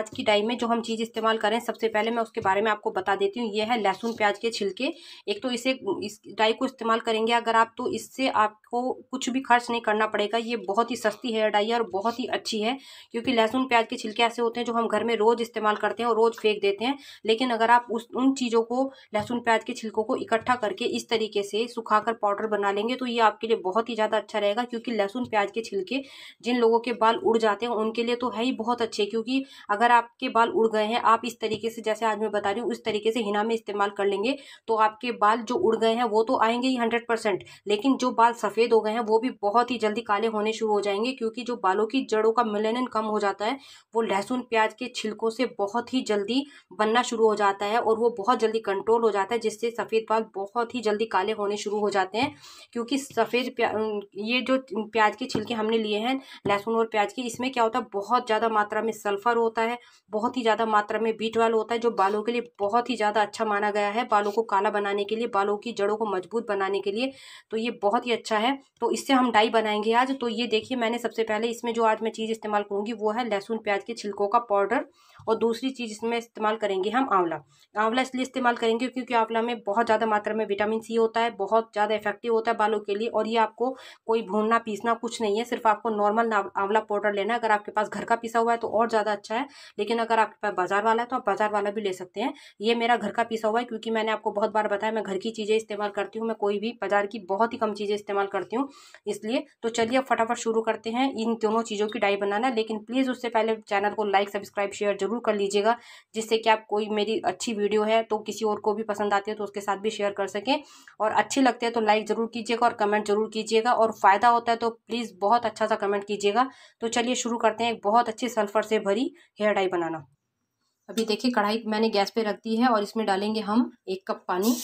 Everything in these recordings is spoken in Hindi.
आज की टाइम में जो हम चीज़ इस्तेमाल करें सबसे पहले मैं उसके बारे में आपको बता देती हूँ ये है लहसुन प्याज के छिलके एक तो इसे इस डाई को इस्तेमाल करेंगे अगर आप तो इससे आपको कुछ भी खर्च नहीं करना पड़ेगा ये बहुत ही सस्ती हेयर डाई है और बहुत ही अच्छी है क्योंकि लहसुन प्याज के छिलके ऐसे होते हैं जो हम घर में रोज़ इस्तेमाल करते हैं और रोज़ फेंक देते हैं लेकिन अगर आप उस उन चीज़ों को लहसुन प्याज के छिलकों को इकट्ठा करके इस तरीके से सुखाकर पाउडर बना लेंगे तो ये आपके लिए बहुत ही ज़्यादा अच्छा रहेगा क्योंकि लहसुन प्याज के छिलके जिन लोगों के बाल उड़ जाते हैं उनके लिए तो है ही बहुत अच्छे क्योंकि अगर अगर आपके बाल उड़ गए हैं आप इस तरीके से जैसे आज मैं बता रही हूँ उस तरीके से हिना में इस्तेमाल कर लेंगे तो आपके बाल जो उड़ गए हैं वो तो आएंगे ही हंड्रेड परसेंट लेकिन जो बाल सफ़ेद हो गए हैं वो भी बहुत ही जल्दी काले होने शुरू हो जाएंगे क्योंकि जो बालों की जड़ों का मिलनन कम हो जाता है वो लहसुन प्याज के छिलकों से बहुत ही जल्दी बनना शुरू हो जाता है और वो बहुत जल्दी कंट्रोल हो जाता है जिससे सफ़ेद बाल बहुत ही जल्दी काले होने शुरू हो जाते हैं क्योंकि सफ़ेद ये जो प्याज के छिलके हमने लिए हैं लहसुन और प्याज के इसमें क्या होता है बहुत ज़्यादा मात्रा में सल्फ़र होता है बहुत ही ज़्यादा मात्रा में बीट वाल होता है जो बालों के लिए बहुत ही ज़्यादा अच्छा माना गया है बालों को काला बनाने के लिए बालों की जड़ों को मजबूत बनाने के लिए तो ये बहुत ही अच्छा है तो इससे हम डाई बनाएंगे आज तो ये देखिए मैंने सबसे पहले इसमें जो आज मैं चीज़ इस्तेमाल करूँगी वो है लहसुन प्याज के छिलकों का पाउडर और दूसरी चीज़ इसमें इस्तेमाल करेंगे हम आंवला आंवला इसलिए इस्तेमाल करेंगे क्योंकि आंवला में बहुत ज़्यादा मात्रा में विटामिन सी होता है बहुत ज़्यादा इफेक्टिव होता है बालों के लिए और ये आपको कोई भूनना पीसना कुछ नहीं है सिर्फ आपको नॉर्मल आंवला पाउडर लेना है अगर आपके पास घर का पीसा हुआ है तो और ज़्यादा अच्छा है लेकिन अगर आपके पास बाजार वाला है तो आप बाजार वाला भी ले सकते हैं ये मेरा घर का पीसा हुआ है क्योंकि मैंने आपको बहुत बार बताया मैं घर की चीज़ें इस्तेमाल करती हूँ मैं कोई भी बाजार की बहुत ही कम चीज़ें इस्तेमाल करती हूँ इसलिए तो चलिए आप फटाफट शुरू करते हैं इन दोनों चीज़ों की डाई बनाना लेकिन प्लीज़ उससे पहले चैनल को लाइक सब्सक्राइब शेयर जरूर कर लीजिएगा जिससे कि आप कोई मेरी अच्छी वीडियो है तो किसी और को भी पसंद आती है तो उसके साथ भी शेयर कर सकें और अच्छी लगती है तो लाइक ज़रूर कीजिएगा और कमेंट ज़रूर कीजिएगा और फ़ायदा होता है तो प्लीज़ बहुत अच्छा सा कमेंट कीजिएगा तो चलिए शुरू करते हैं एक बहुत अच्छी सल्फर से भरी हेयर लेयर डाई बनाना अभी देखिए कढ़ाई मैंने गैस पे रख दी है और इसमें डालेंगे हम एक कप पानी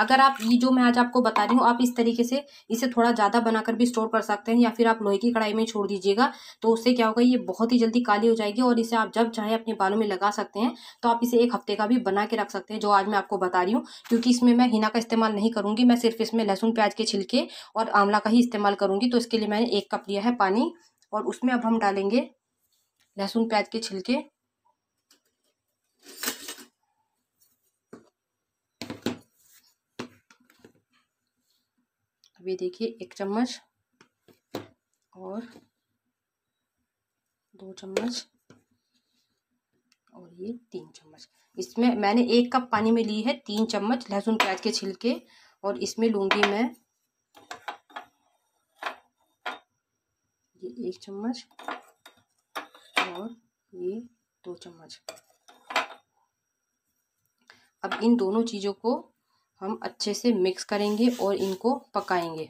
अगर आप ये जो मैं आज आपको बता रही हूँ आप इस तरीके से इसे थोड़ा ज़्यादा बनाकर भी स्टोर कर सकते हैं या फिर आप लोहे की कढ़ाई में छोड़ दीजिएगा तो उससे क्या होगा ये बहुत ही जल्दी काली हो जाएगी और इसे आप जब चाहे अपने बालों में लगा सकते हैं तो आप इसे एक हफ्ते का भी बना के रख सकते हैं जो आज मैं आपको बता रही हूँ क्योंकि इसमें मैं हिना का इस्तेमाल नहीं करूँगी मैं सिर्फ इसमें लहसुन प्याज के छिलके और आंवला का ही इस्तेमाल करूँगी तो इसके लिए मैंने एक कप लिया है पानी और उसमें अब हम डालेंगे लहसुन प्याज के छिलके अभी देखिए एक चम्मच और दो चम्मच और ये तीन चम्मच इसमें मैंने एक कप पानी में ली है तीन चम्मच लहसुन प्याज के छिलके और इसमें लूंगी मैं ये एक चम्मच और ये दो चम्मच अब इन दोनों चीज़ों को हम अच्छे से मिक्स करेंगे और इनको पकाएंगे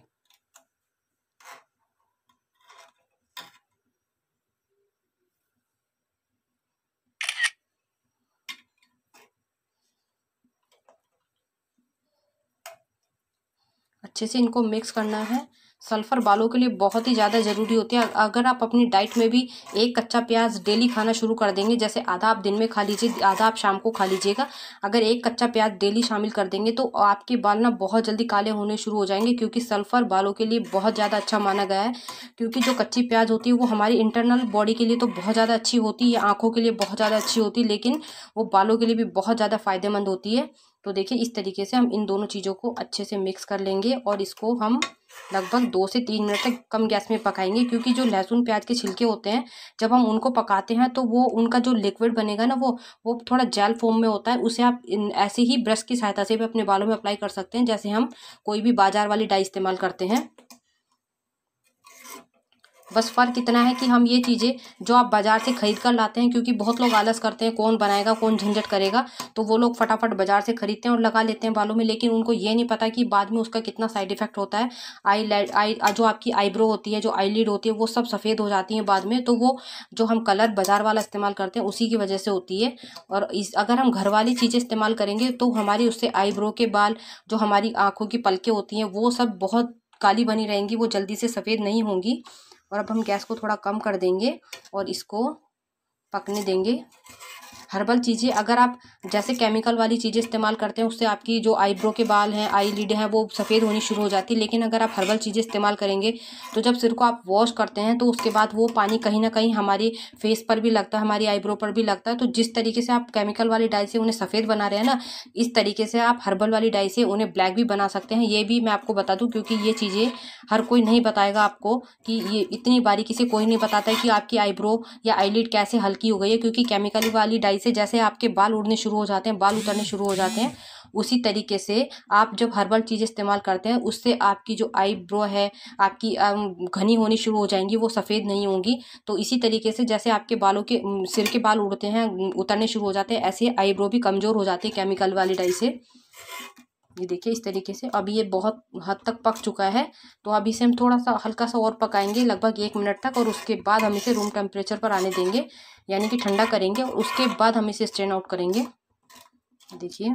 अच्छे से इनको मिक्स करना है सल्फ़र बालों के लिए बहुत ही ज़्यादा ज़रूरी होती है अगर आप अपनी डाइट में भी एक कच्चा प्याज डेली खाना शुरू कर देंगे जैसे आधा आप दिन में खा लीजिए आधा आप शाम को खा लीजिएगा अगर एक कच्चा प्याज डेली शामिल कर देंगे तो आपके बाल ना बहुत जल्दी काले होने शुरू हो जाएंगे क्योंकि सल्फ़र बालों के लिए बहुत ज़्यादा अच्छा माना गया है क्योंकि जो कच्ची प्याज होती है वो हमारी इंटरनल बॉडी के लिए तो बहुत ज़्यादा अच्छी होती है आँखों के लिए बहुत ज़्यादा अच्छी होती है लेकिन वो बालों के लिए भी बहुत ज़्यादा फ़ायदेमंद होती है तो देखिए इस तरीके से हम इन दोनों चीज़ों को अच्छे से मिक्स कर लेंगे और इसको हम लगभग दो से तीन मिनट तक कम गैस में पकाएंगे क्योंकि जो लहसुन प्याज के छिलके होते हैं जब हम उनको पकाते हैं तो वो उनका जो लिक्विड बनेगा ना वो वो थोड़ा जेल फॉर्म में होता है उसे आप ऐसे ही ब्रश की सहायता से भी अपने बालों में अप्लाई कर सकते हैं जैसे हम कोई भी बाजार वाली डाई इस्तेमाल करते हैं बस फ़र्क इतना है कि हम ये चीज़ें जो आप बाज़ार से ख़रीद कर लाते हैं क्योंकि बहुत लोग आलस करते हैं कौन बनाएगा कौन झंझट करेगा तो वो लोग फटाफट बाज़ार से ख़रीदते हैं और लगा लेते हैं बालों में लेकिन उनको ये नहीं पता कि बाद में उसका कितना साइड इफ़ेक्ट होता है आई आई जो आपकी आईब्रो होती है जो आईलिड होती है वो सब सफ़ेद हो जाती है बाद में तो वो जो हम कलर बाज़ार वाला इस्तेमाल करते हैं उसी की वजह से होती है और इस अगर हम घर वाली चीज़ें इस्तेमाल करेंगे तो हमारी उससे आईब्रो के बाल जो हमारी आँखों की पलकें होती हैं वो सब बहुत काली बनी रहेंगी वो जल्दी से सफ़ेद नहीं होंगी और अब हम गैस को थोड़ा कम कर देंगे और इसको पकने देंगे हर्बल चीज़ें अगर आप जैसे केमिकल वाली चीज़ें इस्तेमाल करते हैं उससे आपकी जो आईब्रो के बाल हैं आई लीड हैं वो सफ़ेद होनी शुरू हो जाती है लेकिन अगर आप हर्बल चीज़ें इस्तेमाल करेंगे तो जब सिर को आप वॉश करते हैं तो उसके बाद वो पानी कहीं ना कहीं हमारे फेस पर भी लगता है हमारी आईब्रो पर भी लगता है तो जिस तरीके से आप केमिकल वाली डाई से उन्हें सफ़ेद बना रहे हैं ना इस तरीके से आप हर्बल वाली डाई से उन्हें ब्लैक भी बना सकते हैं ये भी मैं आपको बता दूँ क्योंकि ये चीज़ें हर कोई नहीं बताएगा आपको कि ये इतनी बारीकी से कोई नहीं बताता है कि आपकी आईब्रो या आईलिड कैसे हल्की हो गई है क्योंकि केमिकल वाली डाई सही से जैसे आपके बाल उड़ने शुरू हो जाते हैं बाल उतरने शुरू हो जाते हैं उसी तरीके से आप जब हर्बल चीज़ इस्तेमाल करते हैं उससे आपकी जो आईब्रो है आपकी घनी होनी शुरू हो जाएंगी वो सफ़ेद नहीं होंगी तो इसी तरीके से जैसे आपके बालों के सिर के बाल उड़ते हैं उतरने शुरू हो जाते हैं ऐसे आईब्रो भी कमज़ोर हो जाते हैं केमिकल वाली डाई से ये देखिए इस तरीके से अभी ये बहुत हद तक पक चुका है तो अभी से हम थोड़ा सा हल्का सा और पकाएंगे लगभग एक मिनट तक और उसके बाद हम इसे रूम टेम्परेचर पर आने देंगे यानी कि ठंडा करेंगे और उसके बाद हम इसे स्ट्रेन आउट करेंगे देखिए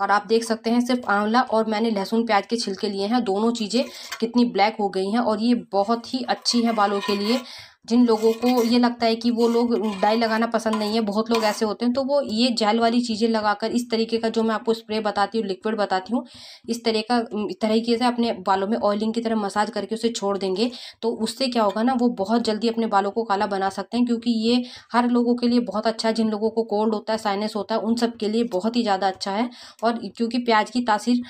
और आप देख सकते हैं सिर्फ आंवला और मैंने लहसुन प्याज के छिलके लिए हैं दोनों चीज़ें कितनी ब्लैक हो गई हैं और ये बहुत ही अच्छी है बालों के लिए जिन लोगों को ये लगता है कि वो लोग डाई लगाना पसंद नहीं है बहुत लोग ऐसे होते हैं तो वो ये जेल वाली चीज़ें लगाकर इस तरीके का जो मैं आपको स्प्रे बताती हूँ लिक्विड बताती हूँ इस तरह का तरीके से अपने बालों में ऑयलिंग की तरह मसाज करके उसे छोड़ देंगे तो उससे क्या होगा ना वो बहुत जल्दी अपने बालों को काला बना सकते हैं क्योंकि ये हर लोगों के लिए बहुत अच्छा है जिन लोगों को कोल्ड होता है साइनस होता है उन सब के लिए बहुत ही ज़्यादा अच्छा है और क्योंकि प्याज की तासीर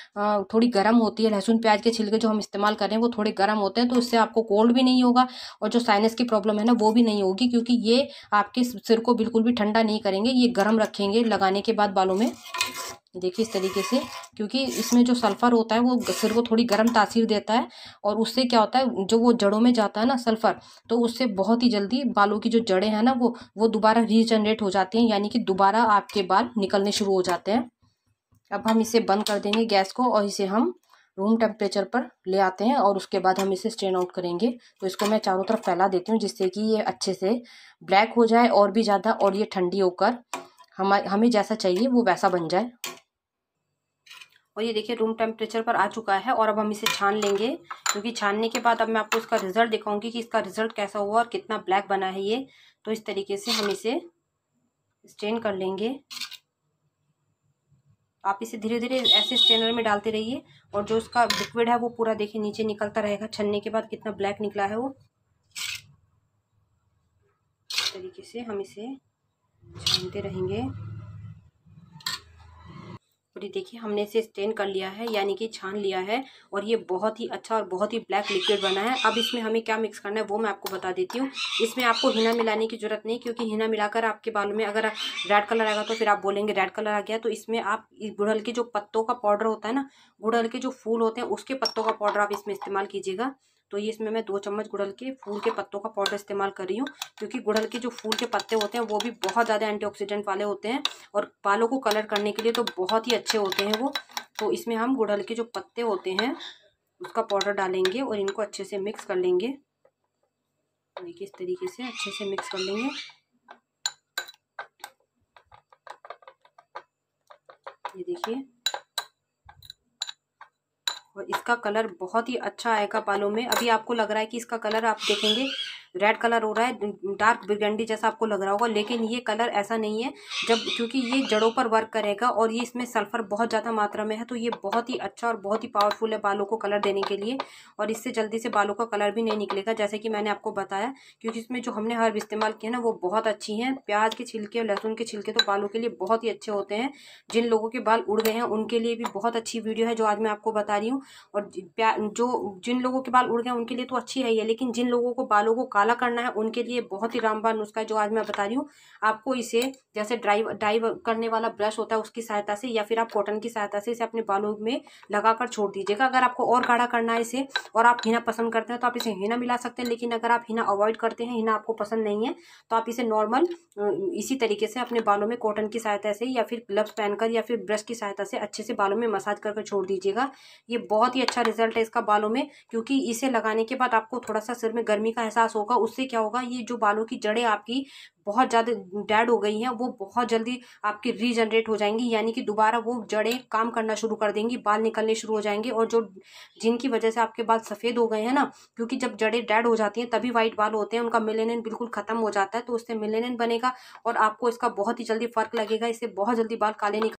थोड़ी गर्म होती है लहसुन प्याज के छिलके जो हम इस्तेमाल कर रहे हैं वो थोड़े गर्म होते हैं तो उससे आपको कोल्ड भी नहीं होगा और जो साइनस की प्रॉब्लम प्रॉब्लम है ना वो भी नहीं होगी क्योंकि ये आपके सिर को बिल्कुल भी ठंडा नहीं करेंगे ये गर्म रखेंगे लगाने के बाद बालों में देखिए इस तरीके से क्योंकि इसमें जो सल्फ़र होता है वो सिर को थोड़ी गर्म तासीर देता है और उससे क्या होता है जो वो जड़ों में जाता है ना सल्फ़र तो उससे बहुत ही जल्दी बालों की जो जड़ें हैं ना वो वो दोबारा रीजनरेट हो जाती हैं यानी कि दोबारा आपके बाल निकलने शुरू हो जाते हैं अब हम इसे बंद कर देंगे गैस को और इसे हम रूम टेम्परेचर पर ले आते हैं और उसके बाद हम इसे स्ट्रेन आउट करेंगे तो इसको मैं चारों तरफ फैला देती हूँ जिससे कि ये अच्छे से ब्लैक हो जाए और भी ज़्यादा और ये ठंडी होकर हम हमें जैसा चाहिए वो वैसा बन जाए और ये देखिए रूम टेम्परेचर पर आ चुका है और अब हम इसे छान लेंगे क्योंकि छानने के बाद अब मैं आपको इसका रिज़ल्ट दिखाऊंगी कि इसका रिज़ल्ट कैसा हुआ और कितना ब्लैक बना है ये तो इस तरीके से हम इसे स्ट्रेन कर लेंगे आप इसे धीरे धीरे ऐसे स्टेनर में डालते रहिए और जो उसका लिक्विड है वो पूरा देखिए नीचे निकलता रहेगा छनने के बाद कितना ब्लैक निकला है वो इस तरीके से हम इसे छानते रहेंगे पूरी देखिए हमने इसे स्टेन कर लिया है यानी कि छान लिया है और ये बहुत ही अच्छा और बहुत ही ब्लैक लिक्विड बना है अब इसमें हमें क्या मिक्स करना है वो मैं आपको बता देती हूँ इसमें आपको हिना मिलाने की जरूरत नहीं क्योंकि हिना मिलाकर आपके बालों में अगर रेड कलर आएगा तो फिर आप बोलेंगे रेड कलर आ गया तो इसमें आप गुड़हल के जो पत्तों का पाउडर होता है ना गुड़हल के जो फूल होते हैं उसके पत्तों का पाउडर आप इसमें इस्तेमाल कीजिएगा तो ये इसमें मैं दो चम्मच गुड़ल के फूल के पत्तों का पाउडर इस्तेमाल कर रही हूँ क्योंकि गुड़ल के जो फूल के पत्ते होते हैं वो भी बहुत ज़्यादा एंटी वाले होते हैं और बालों को कलर करने के लिए तो बहुत ही अच्छे होते हैं वो तो इसमें हम गुड़हल के जो पत्ते होते हैं उसका पाउडर डालेंगे और इनको अच्छे से मिक्स कर लेंगे देखिए इस तरीके से अच्छे से मिक्स कर लेंगे ये देखिए और इसका कलर बहुत ही अच्छा आएगा बालों में अभी आपको लग रहा है कि इसका कलर आप देखेंगे रेड कलर हो रहा है डार्क ब्रिगेंडी जैसा आपको लग रहा होगा लेकिन ये कलर ऐसा नहीं है जब क्योंकि ये जड़ों पर वर्क करेगा और ये इसमें सल्फर बहुत ज़्यादा मात्रा में है तो ये बहुत ही अच्छा और बहुत ही पावरफुल है बालों को कलर देने के लिए और इससे जल्दी से बालों का कलर भी नहीं निकलेगा जैसे कि मैंने आपको बताया क्योंकि इसमें जो हमने हर्ब इस्तेमाल किए ना वो बहुत अच्छी हैं प्याज के छिलके और लहसुन के छिलके तो बालों के लिए बहुत ही अच्छे होते हैं जिन लोगों के बाल उड़ गए हैं उनके लिए भी बहुत अच्छी वीडियो है जो आज मैं आपको बता रही हूँ और जो जिन लोगों के बाल उड़ गए हैं उनके लिए तो अच्छी है ही है लेकिन जिन लोगों को बालों को काला करना है उनके लिए बहुत ही रामबान नुस्खा है जो आज मैं बता रही हूँ आपको इसे जैसे ड्राई ड्राई करने वाला ब्रश होता है उसकी सहायता से या फिर आप कॉटन की सहायता से इसे अपने बालों में लगाकर छोड़ दीजिएगा अगर आपको और गाढ़ा करना है इसे और आप हिना पसंद करते हैं तो आप इसे हिना मिला सकते हैं लेकिन अगर आप हिना अवॉइड करते हैं हिना आपको पसंद नहीं है तो आप इसे नॉर्मल इसी तरीके से अपने बालों में कॉटन की सहायता से या फिर ग्लव्स पहनकर या फिर ब्रश की सहायता से अच्छे से बालों में मसाज करके छोड़ दीजिएगा ये बहुत ही अच्छा रिजल्ट है इसका बालों में क्योंकि इसे लगाने के बाद आपको थोड़ा सा सिर में गर्मी का एहसास होगा होगा उससे क्या होगा ये जो बालों की जड़ें आपकी बहुत ज़्यादा डेड हो गई हैं वो बहुत जल्दी आपकी रीजनरेट हो जाएंगी यानी कि दोबारा वो जड़ें काम करना शुरू कर देंगी बाल निकलने शुरू हो जाएंगे और जो जिनकी वजह से आपके बाल सफ़ेद हो गए हैं ना क्योंकि जब जड़ें डेड हो जाती हैं तभी वाइट बाल होते हैं उनका मिलेनिन बिल्कुल ख़त्म हो जाता है तो उससे मिलेनिन बनेगा और आपको इसका बहुत ही जल्दी फ़र्क लगेगा इससे बहुत जल्दी बाल काले निकल